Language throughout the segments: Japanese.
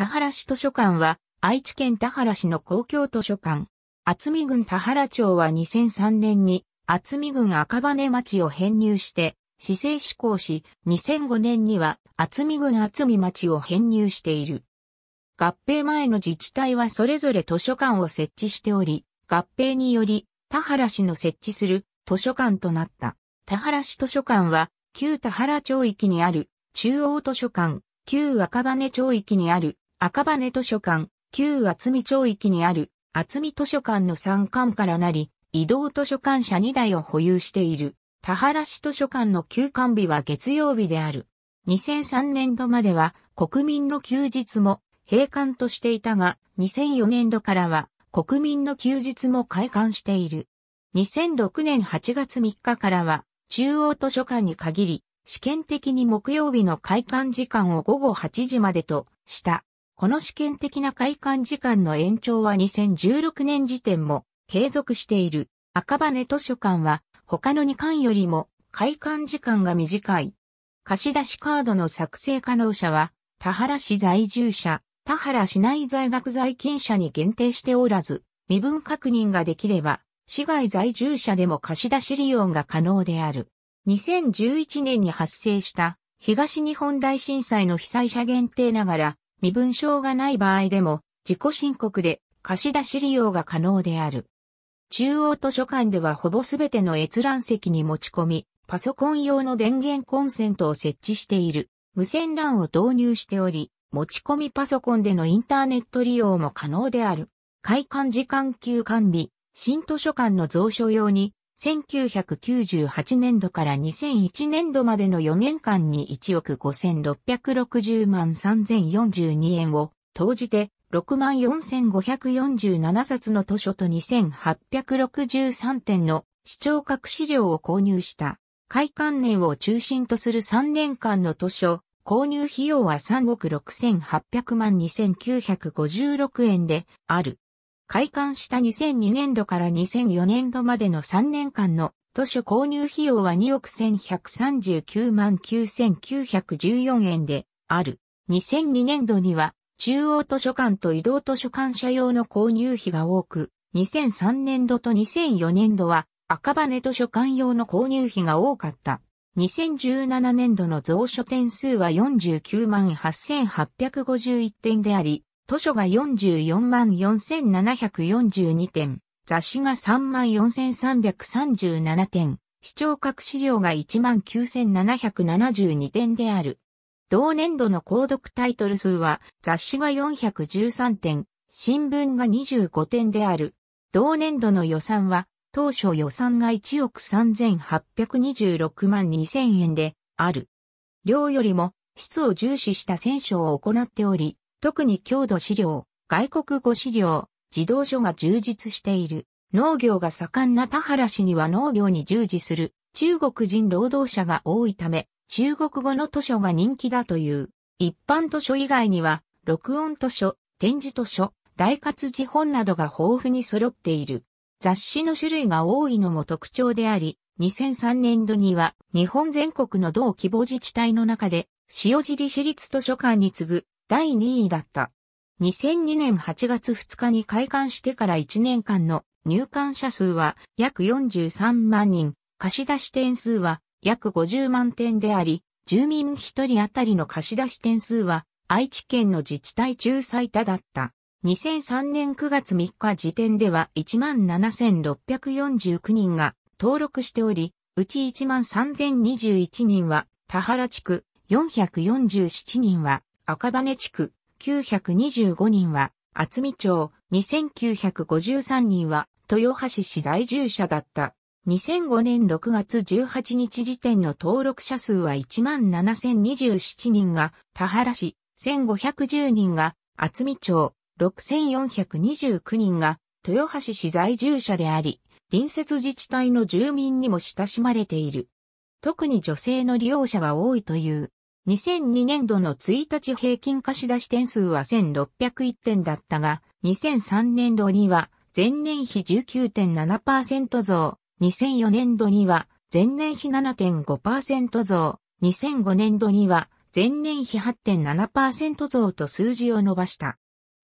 田原市図書館は、愛知県田原市の公共図書館。厚見郡田原町は2003年に、厚見郡赤羽町を編入して、市政施行し、2005年には厚見郡厚見町を編入している。合併前の自治体はそれぞれ図書館を設置しており、合併により、田原市の設置する図書館となった。田原市図書館は、旧田原町域にある中央図書館、旧赤羽町域にある赤羽図書館、旧厚見町域にある厚見図書館の参館からなり、移動図書館社2台を保有している。田原市図書館の休館日は月曜日である。2003年度までは国民の休日も閉館としていたが、2004年度からは国民の休日も開館している。2006年8月3日からは中央図書館に限り、試験的に木曜日の開館時間を午後8時までとした。この試験的な開館時間の延長は2016年時点も継続している。赤羽図書館は他の2館よりも開館時間が短い。貸出カードの作成可能者は田原市在住者、田原市内在学在勤者に限定しておらず、身分確認ができれば、市外在住者でも貸し出し利用が可能である。2011年に発生した東日本大震災の被災者限定ながら、身分証がない場合でも、自己申告で貸し出し利用が可能である。中央図書館ではほぼすべての閲覧席に持ち込み、パソコン用の電源コンセントを設置している。無線 LAN を導入しており、持ち込みパソコンでのインターネット利用も可能である。開館時間休館日、新図書館の蔵書用に1998年度から2001年度までの4年間に1億5660万3042円を投じて6万4547冊の図書と2863点の視聴覚資料を購入した。開館年を中心とする3年間の図書、購入費用は3億6800万2956円である。開館した2002年度から2004年度までの3年間の図書購入費用は2億1139万9914円である。2002年度には中央図書館と移動図書館社用の購入費が多く、2003年度と2004年度は赤羽図書館用の購入費が多かった。2017年度の蔵書点数は49万8851点であり、図書が44万4742点、雑誌が3万4337点、視聴覚資料が1万9772点である。同年度の購読タイトル数は雑誌が413点、新聞が25点である。同年度の予算は当初予算が1億3826万2000円である。量よりも質を重視した選書を行っており、特に郷土資料、外国語資料、児童書が充実している。農業が盛んな田原市には農業に従事する中国人労働者が多いため、中国語の図書が人気だという。一般図書以外には、録音図書、展示図書、大活字本などが豊富に揃っている。雑誌の種類が多いのも特徴であり、2003年度には日本全国の同規模自治体の中で、塩尻市立図書館に次ぐ第2位だった。2002年8月2日に開館してから1年間の入館者数は約43万人、貸出点数は約50万点であり、住民1人当たりの貸出点数は愛知県の自治体中最多だった。2003年9月3日時点では17,649人が登録しており、うち13,021人は田原地区、447人は赤羽地区、925人は、厚見町、2953人は、豊橋市在住者だった。2005年6月18日時点の登録者数は17,027人が、田原市、1510人が、厚見町、6429人が、豊橋市在住者であり、隣接自治体の住民にも親しまれている。特に女性の利用者が多いという。2002年度の1日平均貸出点数は1601点だったが、2003年度には前年比19.7%増、2004年度には前年比7.5%増、2005年度には前年比8.7%増と数字を伸ばした。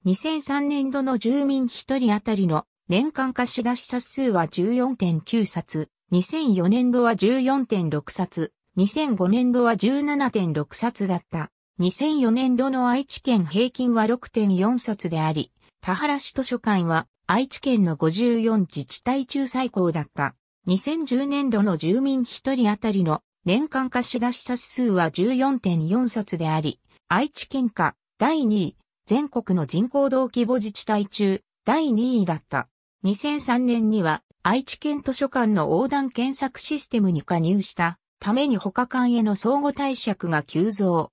2003年度の住民1人当たりの年間貸し出し冊数は14.9冊、2004年度は14.6冊、2005年度は17.6冊だった。2004年度の愛知県平均は6.4冊であり、田原市図書館は愛知県の54自治体中最高だった。2010年度の住民1人当たりの年間貸し出し冊数は14.4冊であり、愛知県下第2位、全国の人口同規模自治体中第2位だった。2003年には愛知県図書館の横断検索システムに加入したために他館への相互貸借が急増。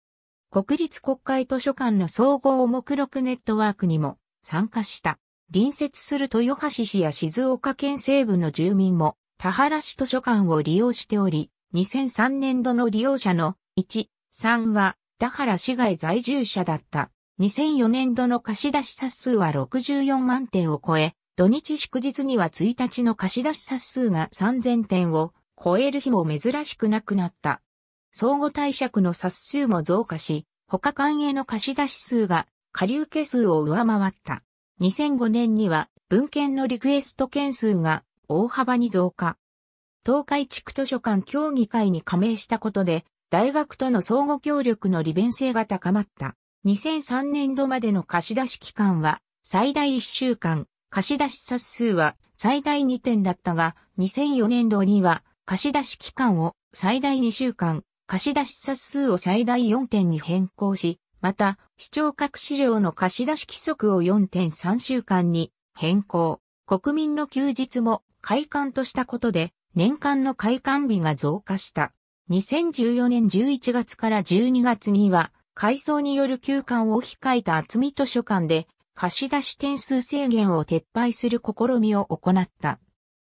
国立国会図書館の総合目録ネットワークにも参加した。隣接する豊橋市や静岡県西部の住民も田原市図書館を利用しており、2003年度の利用者の1、3は田原市外在住者だった。2004年度の貸し出し冊数は64万点を超え、土日祝日には1日の貸し出し冊数が3000点を超える日も珍しくなくなった。相互貸借の冊数も増加し、他官への貸し出し数が下流家数を上回った。2005年には文献のリクエスト件数が大幅に増加。東海地区図書館協議会に加盟したことで、大学との相互協力の利便性が高まった。2003年度までの貸し出し期間は最大1週間、貸し出し冊数は最大2点だったが、2004年度には貸出期間を最大2週間、貸出冊数を最大4点に変更し、また、視聴覚資料の貸出規則を4.3週間に変更。国民の休日も開館としたことで、年間の開館日が増加した。2014年11月から12月には、改装による休館を控えた厚み図書館で、貸し出し点数制限を撤廃する試みを行った。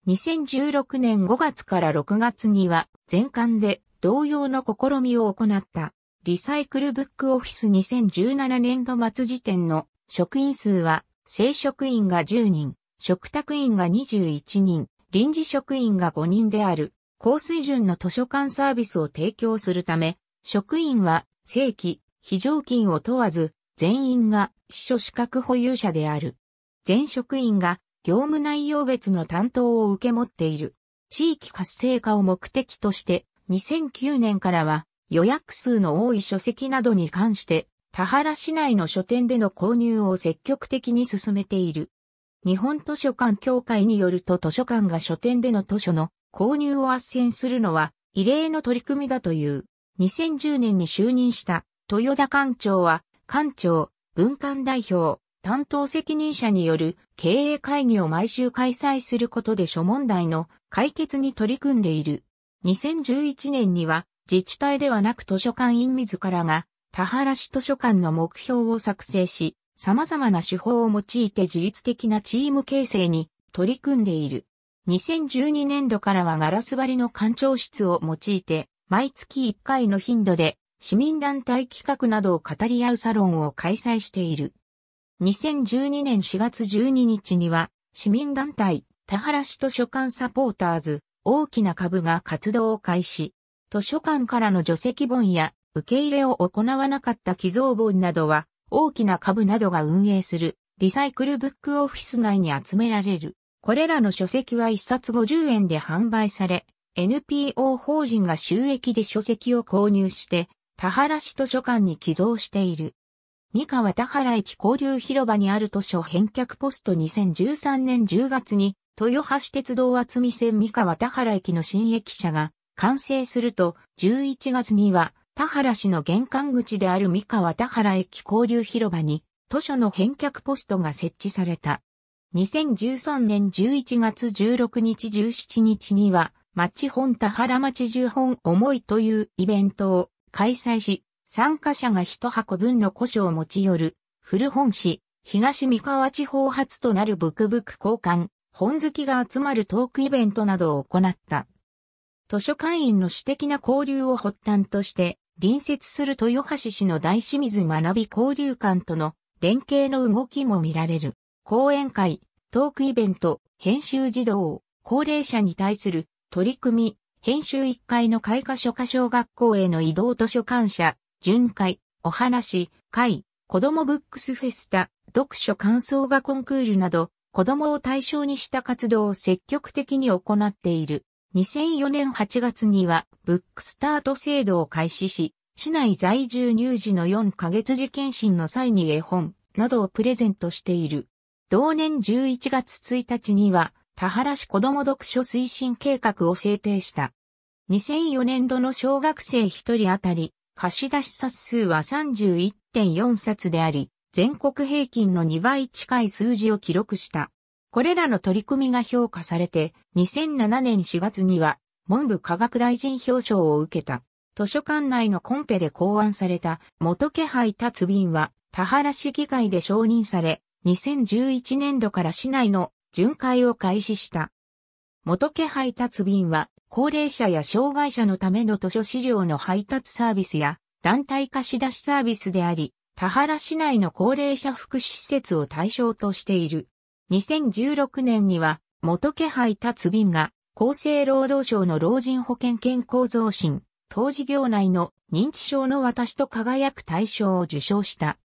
2016年5月から6月には全館で同様の試みを行った。リサイクルブックオフィス2017年度末時点の職員数は正職員が10人、職託員が21人、臨時職員が5人である高水準の図書館サービスを提供するため、職員は正規、非常勤を問わず全員が司書資格保有者である。全職員が業務内容別の担当を受け持っている。地域活性化を目的として、2009年からは予約数の多い書籍などに関して、田原市内の書店での購入を積極的に進めている。日本図書館協会によると図書館が書店での図書の購入を斡旋するのは異例の取り組みだという。2010年に就任した豊田館長は、館長、文館代表、担当責任者による経営会議を毎週開催することで諸問題の解決に取り組んでいる。2011年には自治体ではなく図書館員自らが田原市図書館の目標を作成し、様々な手法を用いて自律的なチーム形成に取り組んでいる。2012年度からはガラス張りの館長室を用いて、毎月1回の頻度で市民団体企画などを語り合うサロンを開催している。2012年4月12日には、市民団体、田原市図書館サポーターズ、大きな株が活動を開始。図書館からの除籍本や、受け入れを行わなかった寄贈本などは、大きな株などが運営する、リサイクルブックオフィス内に集められる。これらの書籍は一冊50円で販売され、NPO 法人が収益で書籍を購入して、田原市図書館に寄贈している。三河田原駅交流広場にある図書返却ポスト2013年10月に、豊橋鉄道厚見線三河田原駅の新駅舎が完成すると、11月には田原市の玄関口である三河田原駅交流広場に、図書の返却ポストが設置された。2013年11月16日17日には、町本田原町十本思いというイベントを開催し、参加者が一箱分の古書を持ち寄る、古本市、東三河地方発となるブクブク交換、本好きが集まるトークイベントなどを行った。図書館員の私的な交流を発端として、隣接する豊橋市の大清水学び交流館との連携の動きも見られる。講演会、トークイベント、編集児童、高齢者に対する取り組み、編集1階の開花書家小学校への移動図書館舎、巡回、お話、会、子供ブックスフェスタ、読書感想画コンクールなど、子供を対象にした活動を積極的に行っている。2004年8月には、ブックスタート制度を開始し、市内在住乳児の4ヶ月時検診の際に絵本などをプレゼントしている。同年11月1日には、田原市子供読書推進計画を制定した。2004年度の小学生1人あたり貸出冊数は31.4冊であり、全国平均の2倍近い数字を記録した。これらの取り組みが評価されて、2007年4月には、文部科学大臣表彰を受けた。図書館内のコンペで考案された元気配達便は、田原市議会で承認され、2011年度から市内の巡回を開始した。元気配達便は、高齢者や障害者のための図書資料の配達サービスや団体貸し出しサービスであり、田原市内の高齢者福祉施設を対象としている。2016年には、元気配達便が、厚生労働省の老人保険健康増進、当事業内の認知症の私と輝く大賞を受賞した。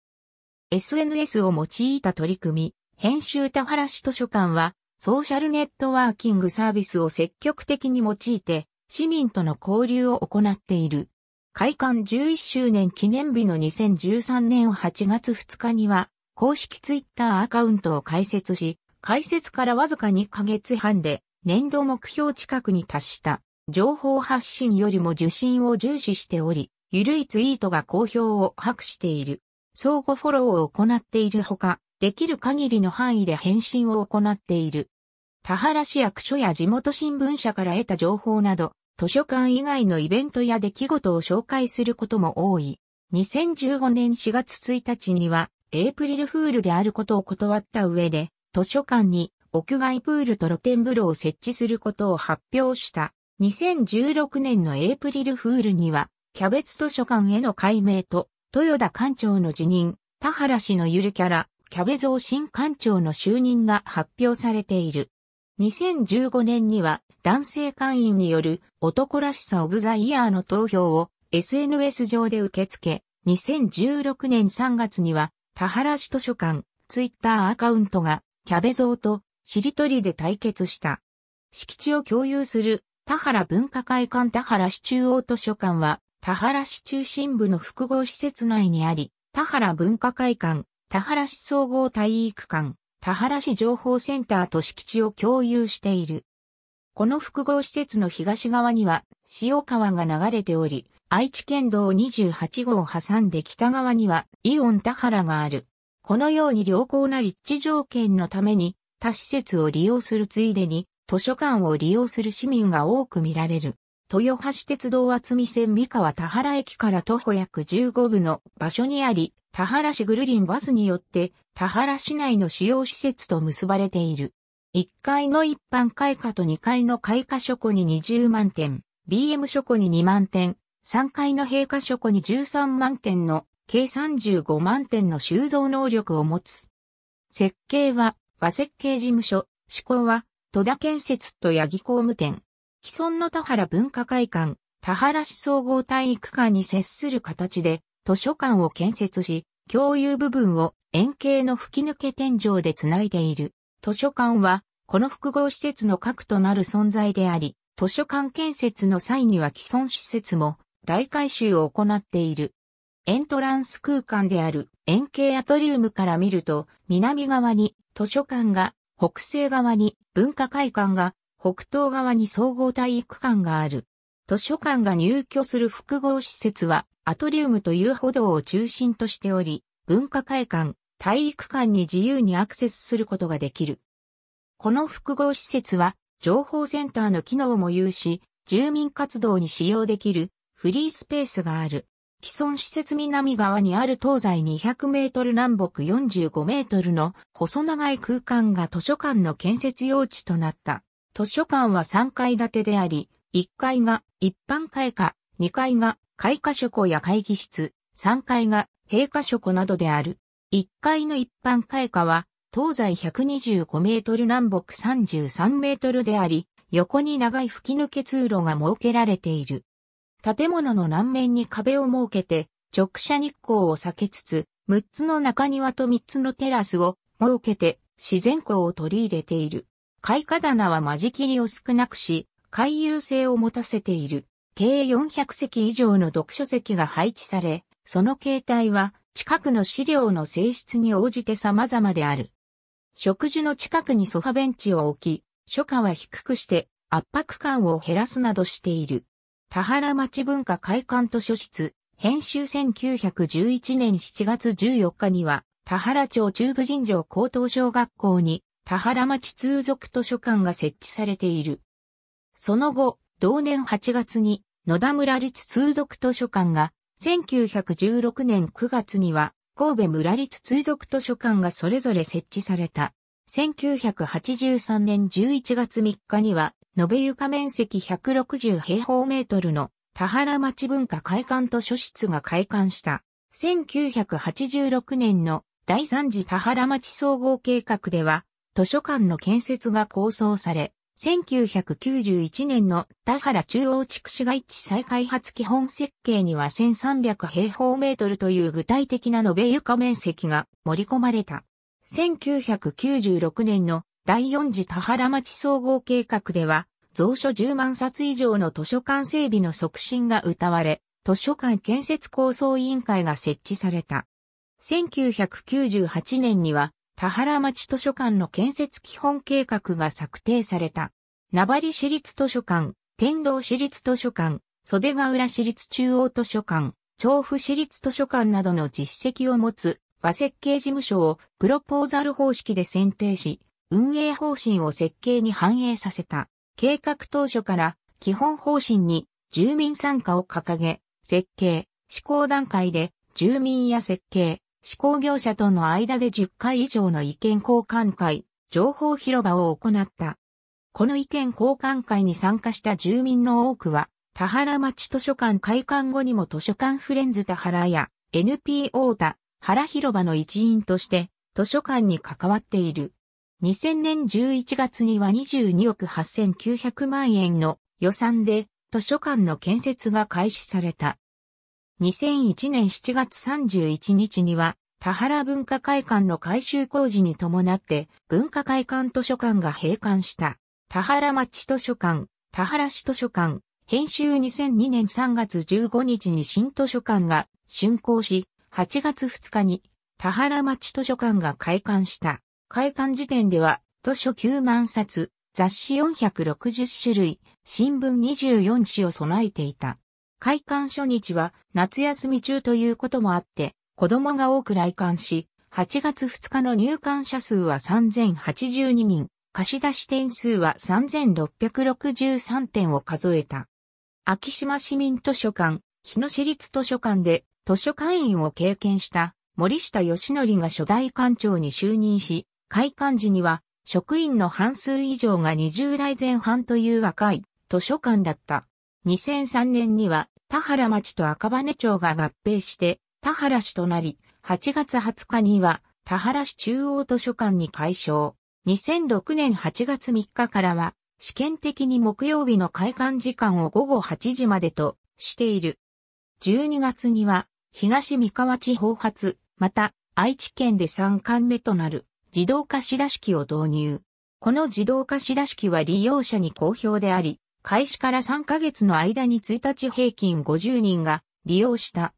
SNS を用いた取り組み、編集田原市図書館は、ソーシャルネットワーキングサービスを積極的に用いて、市民との交流を行っている。開館11周年記念日の2013年8月2日には、公式ツイッターアカウントを開設し、開設からわずか2ヶ月半で、年度目標近くに達した。情報発信よりも受信を重視しており、ゆるいツイートが好評を博している。相互フォローを行っているほか、できる限りの範囲で返信を行っている。田原市役所や地元新聞社から得た情報など、図書館以外のイベントや出来事を紹介することも多い。2015年4月1日には、エイプリルフールであることを断った上で、図書館に屋外プールと露天風呂を設置することを発表した。2016年のエイプリルフールには、キャベツ図書館への改名と、豊田館長の辞任、田原氏のゆるキャラ、キャベゾー新館長の就任が発表されている。2015年には男性会員による男らしさオブザイヤーの投票を SNS 上で受け付け、2016年3月には田原市図書館ツイッターアカウントがキャベゾーとしりとりで対決した。敷地を共有する田原文化会館田原市中央図書館は田原市中心部の複合施設内にあり、田原文化会館田原市総合体育館、田原市情報センターと敷地を共有している。この複合施設の東側には塩川が流れており、愛知県道28号を挟んで北側にはイオン田原がある。このように良好な立地条件のために他施設を利用するついでに図書館を利用する市民が多く見られる。豊橋鉄道厚見線三河田原駅から徒歩約15分の場所にあり、田原市ぐるりんバスによって田原市内の主要施設と結ばれている。1階の一般開花と2階の開花書庫に20万点、BM 書庫に2万点、3階の閉花書庫に13万点の計35万点の収蔵能力を持つ。設計は和設計事務所、施工は戸田建設と八木工務店。既存の田原文化会館、田原市総合体育館に接する形で図書館を建設し、共有部分を円形の吹き抜け天井でつないでいる。図書館は、この複合施設の核となる存在であり、図書館建設の際には既存施設も大改修を行っている。エントランス空間である円形アトリウムから見ると、南側に図書館が、北西側に文化会館が、北東側に総合体育館がある。図書館が入居する複合施設は、アトリウムという歩道を中心としており、文化会館、体育館に自由にアクセスすることができる。この複合施設は、情報センターの機能も有し、住民活動に使用できるフリースペースがある。既存施設南側にある東西200メートル南北45メートルの細長い空間が図書館の建設用地となった。図書館は3階建てであり、1階が一般開花、2階が開花書庫や会議室、3階が閉花書庫などである。1階の一般開花は、東西125メートル南北33メートルであり、横に長い吹き抜け通路が設けられている。建物の南面に壁を設けて、直射日光を避けつつ、6つの中庭と3つのテラスを設けて自然光を取り入れている。開花棚は間仕切りを少なくし、回遊性を持たせている。計400席以上の読書席が配置され、その形態は近くの資料の性質に応じて様々である。植樹の近くにソファベンチを置き、初夏は低くして圧迫感を減らすなどしている。田原町文化会館図書室、編集1911年7月14日には、田原町中部尋常高等小学校に田原町通俗図書館が設置されている。その後、同年8月に野田村立通俗図書館が、1916年9月には神戸村立通俗図書館がそれぞれ設置された。1983年11月3日には、延べ床面積160平方メートルの田原町文化会館図書室が開館した。1986年の第3次田原町総合計画では、図書館の建設が構想され、1991年の田原中央地区市街地再開発基本設計には1300平方メートルという具体的な延べ床面積が盛り込まれた。1996年の第四次田原町総合計画では、蔵書10万冊以上の図書館整備の促進が謳われ、図書館建設構想委員会が設置された。1998年には田原町図書館の建設基本計画が策定された。名張市立図書館、天童市立図書館、袖ヶ浦市立中央図書館、調布市立図書館などの実績を持つ和設計事務所をプロポーザル方式で選定し、運営方針を設計に反映させた。計画当初から基本方針に住民参加を掲げ、設計、施行段階で住民や設計、施工業者との間で10回以上の意見交換会、情報広場を行った。この意見交換会に参加した住民の多くは、田原町図書館開館後にも図書館フレンズ田原や NPO 田原広場の一員として図書館に関わっている。2000年11月には22億8900万円の予算で図書館の建設が開始された。2001年7月31日には、田原文化会館の改修工事に伴って、文化会館図書館が閉館した。田原町図書館、田原市図書館、編集2002年3月15日に新図書館が竣工し、8月2日に田原町図書館が開館した。開館時点では、図書9万冊、雑誌460種類、新聞24紙を備えていた。開館初日は夏休み中ということもあって、子供が多く来館し、8月2日の入館者数は3082人、貸し出し点数は3663点を数えた。秋島市民図書館、日野市立図書館で図書館員を経験した森下義則が初代館長に就任し、開館時には職員の半数以上が20代前半という若い図書館だった。2003年には田原町と赤羽町が合併して、田原市となり、8月20日には、田原市中央図書館に改称。2006年8月3日からは、試験的に木曜日の開館時間を午後8時までとしている。12月には、東三河地方発、また、愛知県で3巻目となる、自動貸し出し機を導入。この自動貸し出し機は利用者に好評であり、開始から3ヶ月の間に1日平均50人が利用した。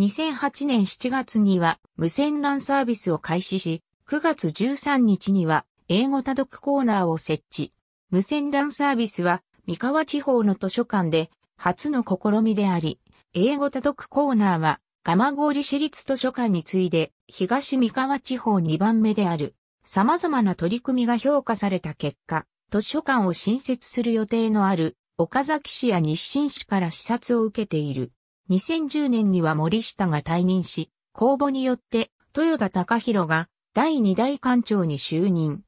2008年7月には無線 LAN サービスを開始し、9月13日には英語多読コーナーを設置。無線 LAN サービスは三河地方の図書館で初の試みであり、英語多読コーナーは蒲郡市立図書館に次いで東三河地方2番目である。様々な取り組みが評価された結果、図書館を新設する予定のある岡崎市や日清市から視察を受けている。2010年には森下が退任し、公募によって豊田隆弘が第2代館長に就任。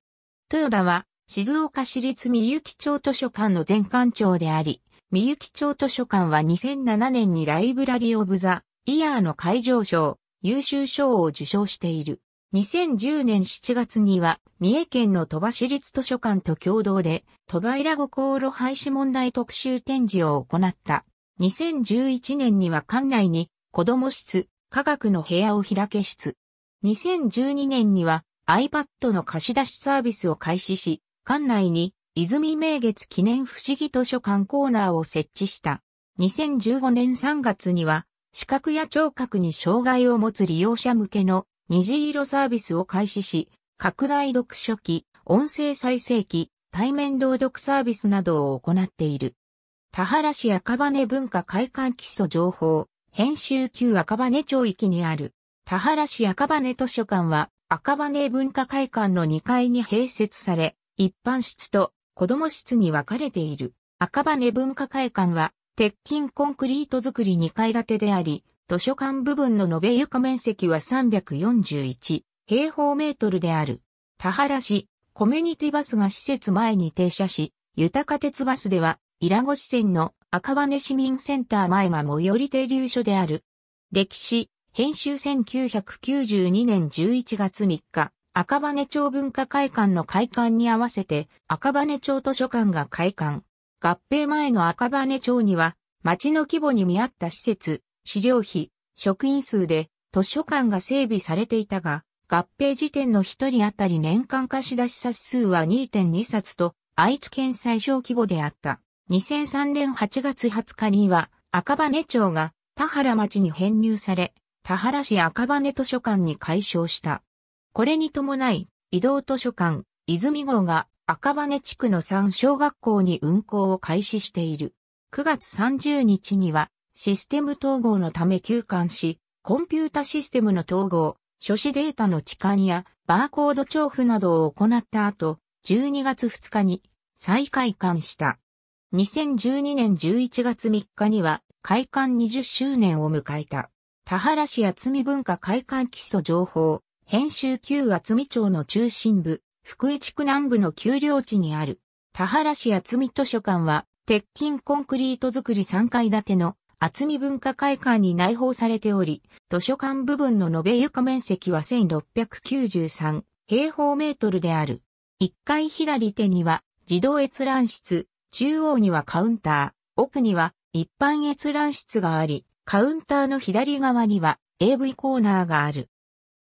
豊田は静岡市立三幸町図書館の前館長であり、三幸町図書館は2007年にライブラリーオブザイヤーの会場賞、優秀賞を受賞している。2010年7月には、三重県の鳥羽市立図書館と共同で、鳥羽イラゴ航路廃止問題特集展示を行った。2011年には館内に、子供室、科学の部屋を開け室。2012年には、iPad の貸し出しサービスを開始し、館内に、泉名月記念不思議図書館コーナーを設置した。2015年3月には、視覚や聴覚に障害を持つ利用者向けの虹色サービスを開始し、拡大読書機、音声再生機、対面同読サービスなどを行っている。田原市赤羽文化会館基礎情報、編集旧赤羽町域にある、田原市赤羽図書館は、赤羽文化会館の2階に併設され、一般室と子供室に分かれている。赤羽文化会館は、鉄筋コンクリート造り2階建てであり、図書館部分の延べ床面積は341平方メートルである。田原市、コミュニティバスが施設前に停車し、豊か鉄バスでは、伊良越線の赤羽市民センター前が最寄り停留所である。歴史、編集1992年11月3日、赤羽町文化会館の開館に合わせて、赤羽町図書館が開館。合併前の赤羽町には、町の規模に見合った施設、資料費、職員数で図書館が整備されていたが、合併時点の一人当たり年間貸し出し冊数は2.2冊と、愛知県最小規模であった。2003年8月20日には、赤羽町が田原町に編入され、田原市赤羽図書館に改称した。これに伴い、移動図書館、泉号が赤羽地区の3小学校に運行を開始している。9月30日には、システム統合のため休館し、コンピュータシステムの統合、書誌データの置換やバーコード調布などを行った後、12月2日に再開館した。2012年11月3日には開館20周年を迎えた。田原市厚見文化開館基礎情報、編集旧厚見町の中心部、福井地区南部の丘陵地にある、田原市厚見図書館は、鉄筋コンクリート造り3階建ての厚み文化会館に内包されており、図書館部分の延べ床面積は1693平方メートルである。1階左手には自動閲覧室、中央にはカウンター、奥には一般閲覧室があり、カウンターの左側には AV コーナーがある。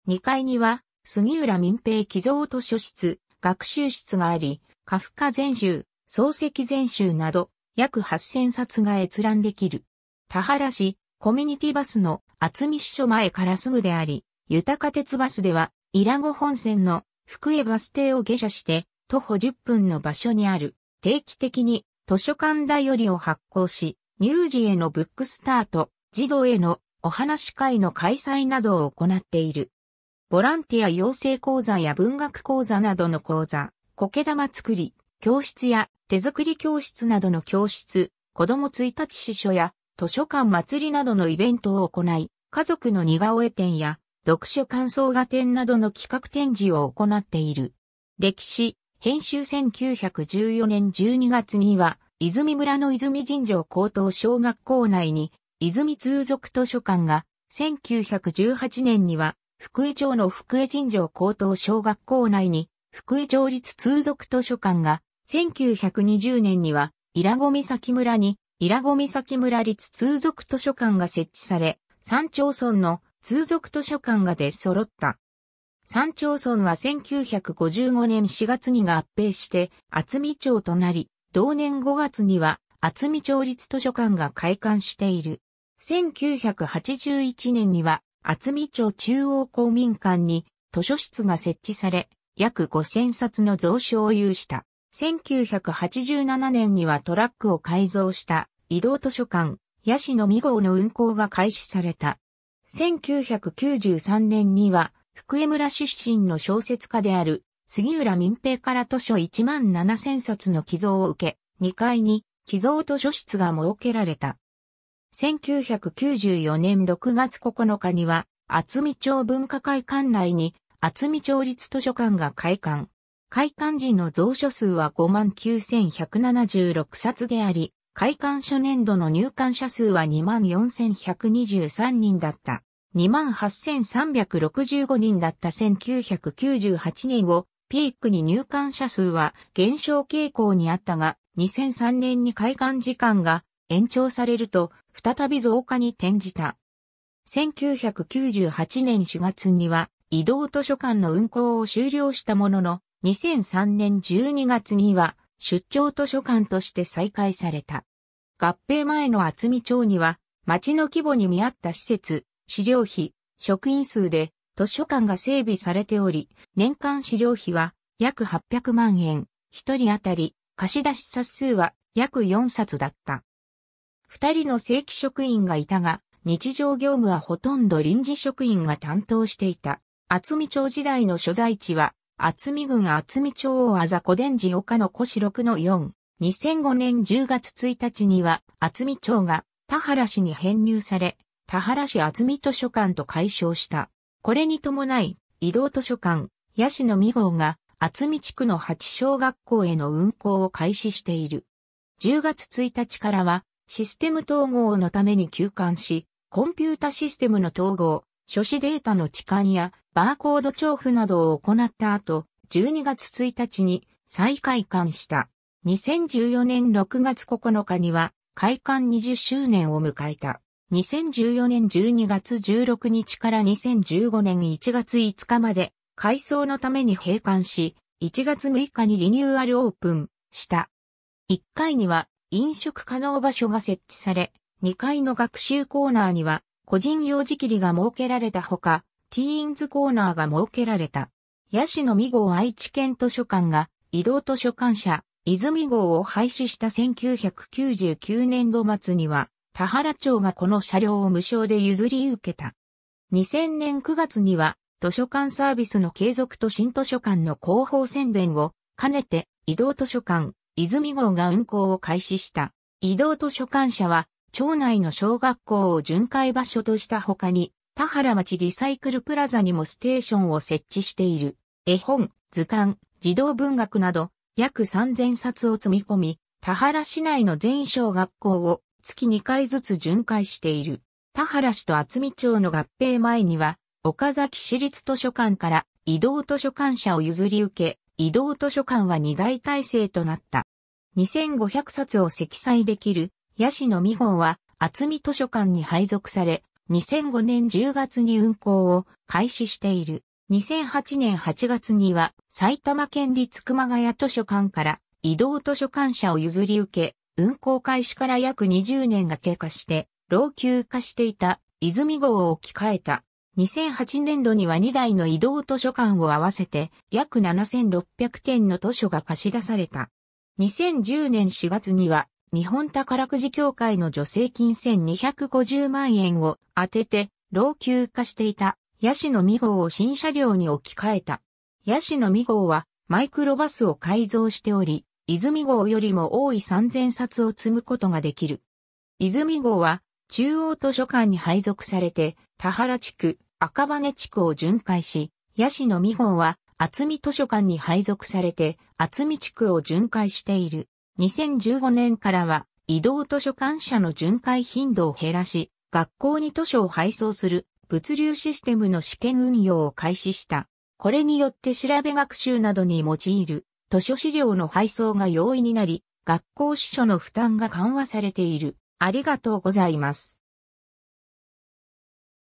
2階には杉浦民兵寄贈図書室、学習室があり、カフカ全集、漱石全集など約8000冊が閲覧できる。田原市、コミュニティバスの厚見支所前からすぐであり、豊か鉄バスでは、伊良湖本線の福江バス停を下車して、徒歩10分の場所にある、定期的に図書館だよりを発行し、乳児へのブックスタート、児童へのお話し会の開催などを行っている。ボランティア養成講座や文学講座などの講座、苔玉作り、教室や手作り教室などの教室、子供1日支所や図書館祭りなどのイベントを行い、家族の似顔絵展や読書感想画展などの企画展示を行っている。歴史、編集1914年12月には、泉村の泉神城高等小学校内に、泉通俗図書館が、1918年には、福江町の福江神城高等小学校内に、福江町立通俗図書館が、1920年には、伊良湖岬村に、伊良湖岬村立通俗図書館が設置され、山町村の通俗図書館が出揃った。山町村は1955年4月に合併して、厚見町となり、同年5月には厚見町立図書館が開館している。1981年には厚見町中央公民館に図書室が設置され、約5000冊の蔵書を有した。1987年にはトラックを改造した移動図書館、ヤシの2号の運行が開始された。1993年には、福江村出身の小説家である、杉浦民平から図書1万7000冊の寄贈を受け、2階に寄贈図書室が設けられた。1994年6月9日には、厚見町文化会館内に、厚見町立図書館が開館。開館時の蔵書数は59,176冊であり、開館初年度の入館者数は24,123人だった。28,365人だった1998年をピークに入館者数は減少傾向にあったが、2003年に開館時間が延長されると、再び増加に転じた。1998年4月には、移動図書館の運行を終了したものの、2003年12月には、出張図書館として再開された。合併前の厚見町には、町の規模に見合った施設、資料費、職員数で図書館が整備されており、年間資料費は約800万円、一人当たり貸出冊数は約4冊だった。二人の正規職員がいたが、日常業務はほとんど臨時職員が担当していた。厚見町時代の所在地は厚見郡厚見町をあざ古伝寺岡の古市6の4。2005年10月1日には厚見町が田原市に編入され、田原市厚見図書館と解消した。これに伴い、移動図書館、八シの2号が厚見地区の八小学校への運行を開始している。10月1日からは、システム統合のために休館し、コンピュータシステムの統合、書誌データの置換やバーコード調布などを行った後、12月1日に再開館した。2014年6月9日には開館20周年を迎えた。2014年12月16日から2015年1月5日まで改装のために閉館し、1月6日にリニューアルオープンした。1階には飲食可能場所が設置され、2階の学習コーナーには個人用仕切りが設けられたほか、ティーンズコーナーが設けられた。ヤシの2号愛知県図書館が移動図書館社、泉号を廃止した1999年度末には、田原町がこの車両を無償で譲り受けた。2000年9月には、図書館サービスの継続と新図書館の広報宣伝を兼ねて、移動図書館、泉号が運行を開始した。移動図書館社は、町内の小学校を巡回場所とした他に、田原町リサイクルプラザにもステーションを設置している。絵本、図鑑、児童文学など約3000冊を積み込み、田原市内の全小学校を月2回ずつ巡回している。田原市と厚見町の合併前には、岡崎市立図書館から移動図書館社を譲り受け、移動図書館は二大体制となった。2500冊を積載できる、ヤシの見号は厚見図書館に配属され、2005年10月に運行を開始している。2008年8月には埼玉県立熊谷図書館から移動図書館社を譲り受け、運行開始から約20年が経過して、老朽化していた泉号を置き換えた。2008年度には2台の移動図書館を合わせて約7600点の図書が貸し出された。2010年4月には日本宝くじ協会の助成金1250万円を当てて、老朽化していた、ヤシの2号を新車両に置き換えた。ヤシの2号は、マイクロバスを改造しており、泉号よりも多い3000冊を積むことができる。泉号は、中央図書館に配属されて、田原地区、赤羽地区を巡回し、ヤシの2号は、厚見図書館に配属されて、厚見地区を巡回している。2015年からは移動図書館社の巡回頻度を減らし、学校に図書を配送する物流システムの試験運用を開始した。これによって調べ学習などに用いる図書資料の配送が容易になり、学校司書の負担が緩和されている。ありがとうございます。